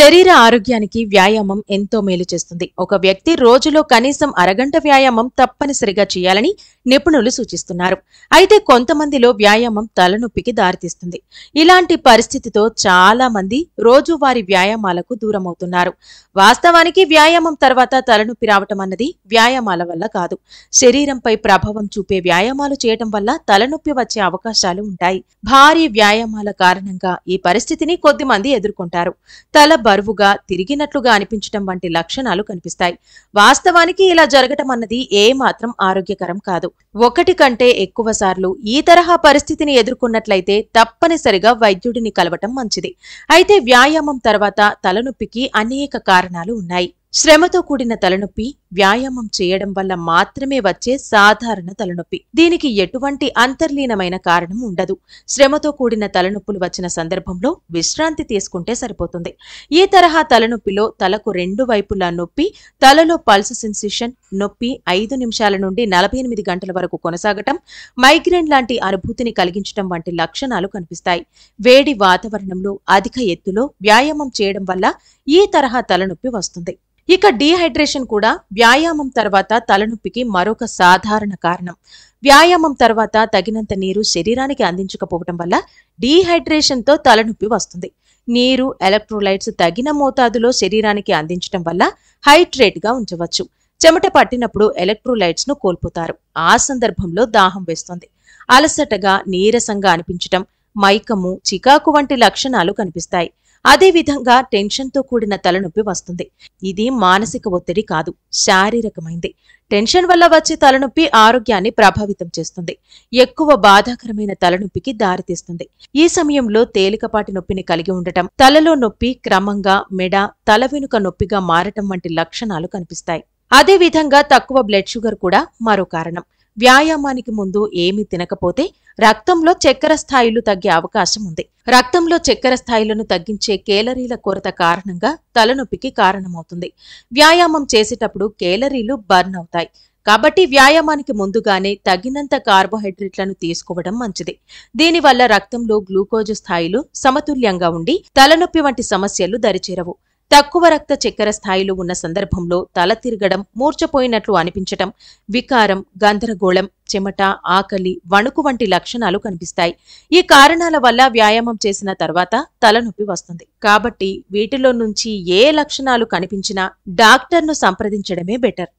శరీర ఆరోగ్యానికి వ్యాయామం ఎంతో మేలు చేస్తుంది ఒక వ్యక్తి రోజులో కనీసం అరగంట వ్యాయామం తప్పనిసరిగా చేయాలని నిపుణులు సూచిస్తున్నారు అయితే కొంతమందిలో వ్యాయామం తలనొప్పికి దారితీస్తుంది ఇలాంటి పరిస్థితితో చాలా మంది రోజువారీ వ్యాయామాలకు దూరం అవుతున్నారు వాస్తవానికి వ్యాయామం తర్వాత తలనొప్పి రావటం అన్నది వ్యాయామాల వల్ల కాదు శరీరంపై ప్రభావం చూపే వ్యాయామాలు చేయటం వల్ల తలనొప్పి వచ్చే అవకాశాలు ఉంటాయి భారీ వ్యాయామాల కారణంగా ఈ పరిస్థితిని కొద్దిమంది ఎదుర్కొంటారు తల బరువుగా తిరిగినట్లుగా అనిపించటం వంటి లక్షణాలు కనిపిస్తాయి వాస్తవానికి ఇలా జరగటం అన్నది ఏమాత్రం ఆరోగ్యకరం కాదు ఒకటి కంటే ఎక్కువ సార్లు ఈ తరహా పరిస్థితిని ఎదుర్కొన్నట్లయితే తప్పనిసరిగా వైద్యుడిని కలవటం మంచిది అయితే వ్యాయామం తర్వాత తలనొప్పికి అనేక కారణాలు ఉన్నాయి శ్రమతో కూడిన తలనొప్పి వ్యాయామం చేయడం వల్ల మాత్రమే వచ్చే సాధారణ తలనొప్పి దీనికి ఎటువంటి అంతర్లీనమైన కారణం ఉండదు శ్రమతో కూడిన తలనొప్పులు వచ్చిన సందర్భంలో విశ్రాంతి తీసుకుంటే సరిపోతుంది ఈ తరహా తలనొప్పిలో తలకు రెండు వైపులా నొప్పి తలలో పల్స్ సెన్సేషన్ నొప్పి ఐదు నిమిషాల నుండి నలభై ఎనిమిది గంటల వరకు కొనసాగటం మైగ్రేన్ లాంటి అనుభూతిని కలిగించడం వంటి లక్షణాలు కనిపిస్తాయి వేడి వాతావరణంలో అధిక ఎత్తులో వ్యాయామం చేయడం వల్ల ఈ తరహా తలనొప్పి వస్తుంది ఇక డీహైడ్రేషన్ కూడా వ్యాయామం తర్వాత తలనొప్పికి మరొక సాధారణ కారణం వ్యాయామం తర్వాత తగినంత నీరు శరీరానికి అందించకపోవటం వల్ల డీహైడ్రేషన్తో తలనొప్పి వస్తుంది నీరు ఎలక్ట్రోలైట్స్ తగిన మోతాదులో శరీరానికి అందించడం వల్ల హైడ్రేట్గా ఉంచవచ్చు చెమట పట్టినప్పుడు ఎలక్ట్రోలైట్స్ను కోల్పోతారు ఆ సందర్భంలో దాహం వేస్తుంది అలసటగా నీరసంగా అనిపించటం మైకము చికాకు వంటి లక్షణాలు కనిపిస్తాయి అదేవిధంగా టెన్షన్తో కూడిన తలనొప్పి వస్తుంది ఇది మానసిక ఒత్తిడి కాదు శారీరకమైంది టెన్షన్ వల్ల వచ్చే తలనొప్పి ఆరోగ్యాన్ని ప్రభావితం చేస్తుంది ఎక్కువ బాధాకరమైన తలనొప్పికి దారితీస్తుంది ఈ సమయంలో తేలికపాటి నొప్పిని కలిగి ఉండటం తలలో నొప్పి క్రమంగా మెడ తల వెనుక నొప్పిగా మారటం వంటి లక్షణాలు కనిపిస్తాయి అదేవిధంగా తక్కువ బ్లడ్ షుగర్ కూడా మరో కారణం వ్యాయామానికి ముందు ఏమీ తినకపోతే రక్తంలో చక్కెర స్థాయిలు తగ్గే అవకాశం ఉంది రక్తంలో చక్కెర స్థాయిలను తగ్గించే కేలరీల కొరత కారణంగా తలనొప్పికి కారణమవుతుంది వ్యాయామం చేసేటప్పుడు కేలరీలు బర్న్ అవుతాయి కాబట్టి వ్యాయామానికి ముందుగానే తగినంత కార్బోహైడ్రేట్లను తీసుకోవడం మంచిది దీనివల్ల రక్తంలో గ్లూకోజ్ స్థాయిలు సమతుల్యంగా ఉండి తలనొప్పి వంటి సమస్యలు దరిచేరవు తక్కువ రక్త చక్కెర స్థాయిలు ఉన్న సందర్భంలో తల తిరగడం మూర్చపోయినట్లు అనిపించటం వికారం గందరగోళం చెమట ఆకలి వణుకు వంటి లక్షణాలు కనిపిస్తాయి ఈ కారణాల వల్ల వ్యాయామం చేసిన తర్వాత తలనొప్పి వస్తుంది కాబట్టి వీటిలో నుంచి ఏ లక్షణాలు కనిపించినా డాక్టర్ను సంప్రదించడమే బెటర్